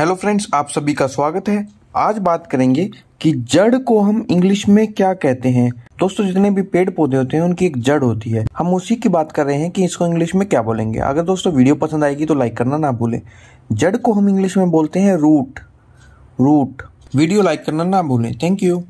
hello friends आप सभी का स्वागत है आज बात करेंगे कि जड़ को हम इंग्लिश में क्या कहते हैं दोस्तों जितने भी पेड़ पौधे होते हैं उनकी एक जड़ होती है हम उसी की बात कर रहे हैं कि इसको इंग्लिश में क्या बोलेंगे अगर दोस्तों वीडियो पसंद आएगी तो लाइक करना ना भूलें जड़ को हम इंग्लिश में बोलते हैं रूट रूट वीडियो लाइक करना ना भूलें थैंक यू